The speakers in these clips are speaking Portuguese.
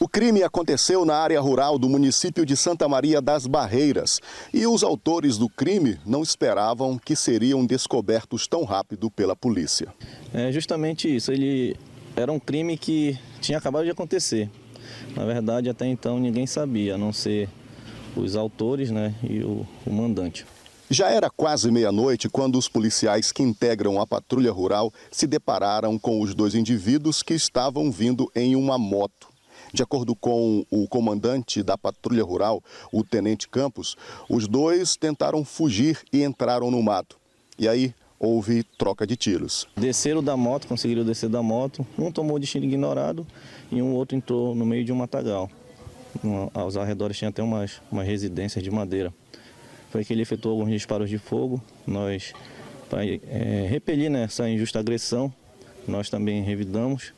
O crime aconteceu na área rural do município de Santa Maria das Barreiras e os autores do crime não esperavam que seriam descobertos tão rápido pela polícia. É justamente isso, ele era um crime que tinha acabado de acontecer. Na verdade, até então ninguém sabia, a não ser os autores né, e o, o mandante. Já era quase meia-noite quando os policiais que integram a patrulha rural se depararam com os dois indivíduos que estavam vindo em uma moto. De acordo com o comandante da patrulha rural, o tenente Campos, os dois tentaram fugir e entraram no mato. E aí houve troca de tiros. Desceram da moto, conseguiram descer da moto. Um tomou o destino ignorado e um outro entrou no meio de um matagal. Aos arredores tinha até umas, umas residências de madeira. Foi que ele efetuou alguns disparos de fogo. Nós, para é, repelir né, essa injusta agressão, nós também revidamos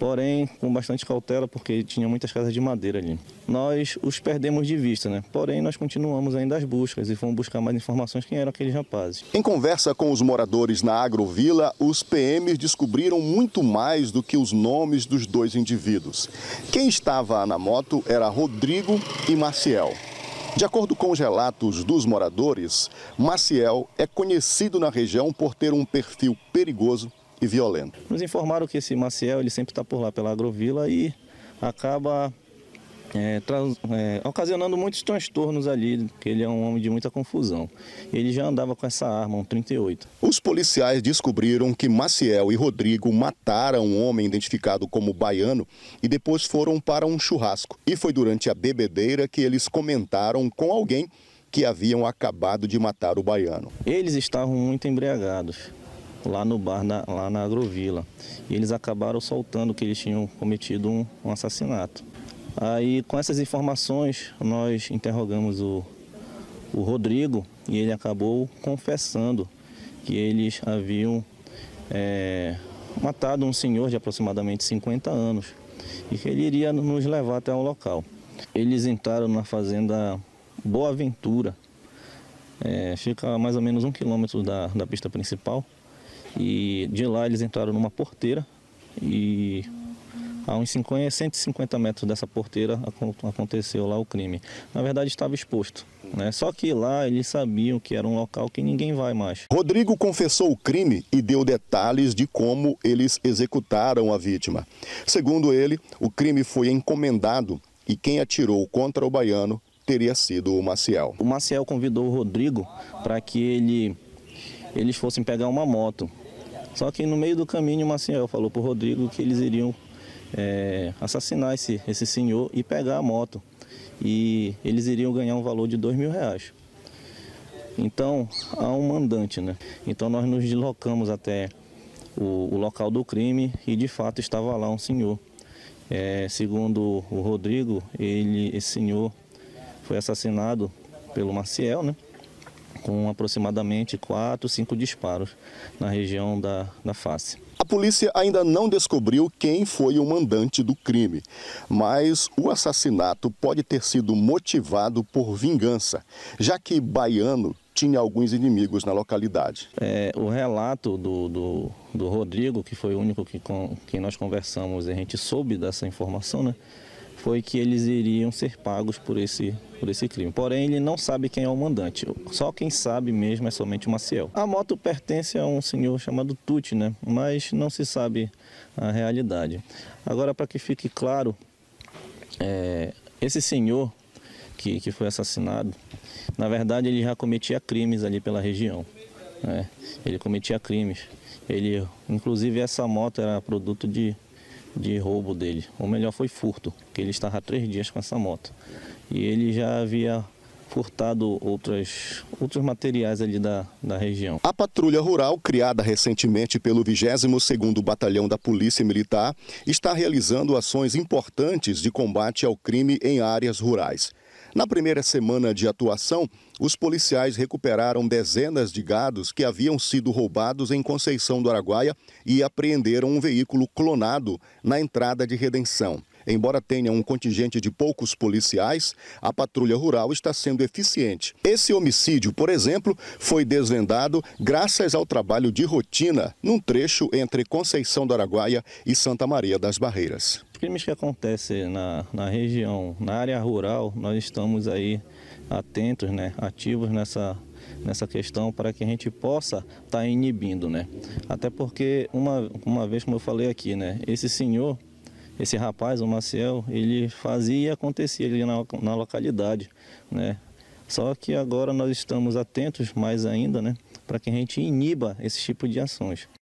porém com bastante cautela, porque tinha muitas casas de madeira ali. Nós os perdemos de vista, né? Porém, nós continuamos ainda as buscas e fomos buscar mais informações quem eram aqueles rapazes. Em conversa com os moradores na Agrovila, os PMs descobriram muito mais do que os nomes dos dois indivíduos. Quem estava na moto era Rodrigo e Maciel. De acordo com os relatos dos moradores, Maciel é conhecido na região por ter um perfil perigoso e violento. Nos informaram que esse Maciel ele sempre está por lá pela agrovila e acaba é, trans, é, ocasionando muitos transtornos ali, porque ele é um homem de muita confusão. Ele já andava com essa arma, um 38. Os policiais descobriram que Maciel e Rodrigo mataram um homem identificado como baiano e depois foram para um churrasco. E foi durante a bebedeira que eles comentaram com alguém que haviam acabado de matar o baiano. Eles estavam muito embriagados lá no bar, na, lá na agrovila. E eles acabaram soltando que eles tinham cometido um, um assassinato. Aí, com essas informações, nós interrogamos o, o Rodrigo e ele acabou confessando que eles haviam é, matado um senhor de aproximadamente 50 anos e que ele iria nos levar até o local. Eles entraram na fazenda Boa Ventura, é, fica a mais ou menos um quilômetro da, da pista principal. E de lá eles entraram numa porteira e a uns 50, 150 metros dessa porteira aconteceu lá o crime. Na verdade estava exposto, né? Só que lá eles sabiam que era um local que ninguém vai mais. Rodrigo confessou o crime e deu detalhes de como eles executaram a vítima. Segundo ele, o crime foi encomendado e quem atirou contra o baiano teria sido o Maciel. O Maciel convidou o Rodrigo para que ele eles fossem pegar uma moto só que no meio do caminho, o Maciel falou para o Rodrigo que eles iriam é, assassinar esse, esse senhor e pegar a moto. E eles iriam ganhar um valor de dois mil reais. Então, há um mandante, né? Então, nós nos deslocamos até o, o local do crime e, de fato, estava lá um senhor. É, segundo o Rodrigo, ele, esse senhor foi assassinado pelo Maciel, né? com aproximadamente quatro, cinco disparos na região da, da face. A polícia ainda não descobriu quem foi o mandante do crime, mas o assassinato pode ter sido motivado por vingança, já que Baiano tinha alguns inimigos na localidade. É, o relato do, do, do, Rodrigo, que foi o único que com quem nós conversamos, a gente soube dessa informação, né? foi que eles iriam ser pagos por esse, por esse crime. Porém, ele não sabe quem é o mandante. Só quem sabe mesmo é somente o Maciel. A moto pertence a um senhor chamado Tuti, né? Mas não se sabe a realidade. Agora, para que fique claro, é, esse senhor que, que foi assassinado, na verdade, ele já cometia crimes ali pela região. Né? Ele cometia crimes. Ele, inclusive, essa moto era produto de de roubo dele, ou melhor, foi furto, que ele estava há três dias com essa moto. E ele já havia furtado outras, outros materiais ali da, da região. A patrulha rural, criada recentemente pelo 22º Batalhão da Polícia Militar, está realizando ações importantes de combate ao crime em áreas rurais. Na primeira semana de atuação, os policiais recuperaram dezenas de gados que haviam sido roubados em Conceição do Araguaia e apreenderam um veículo clonado na entrada de Redenção. Embora tenha um contingente de poucos policiais, a patrulha rural está sendo eficiente. Esse homicídio, por exemplo, foi desvendado graças ao trabalho de rotina num trecho entre Conceição do Araguaia e Santa Maria das Barreiras. Os crimes que acontecem na, na região, na área rural, nós estamos aí atentos, né, ativos nessa nessa questão para que a gente possa estar tá inibindo, né? Até porque uma, uma vez, como eu falei aqui, né? Esse senhor esse rapaz, o Maciel, ele fazia e acontecia ali na, na localidade, né? Só que agora nós estamos atentos mais ainda, né? Para que a gente iniba esse tipo de ações.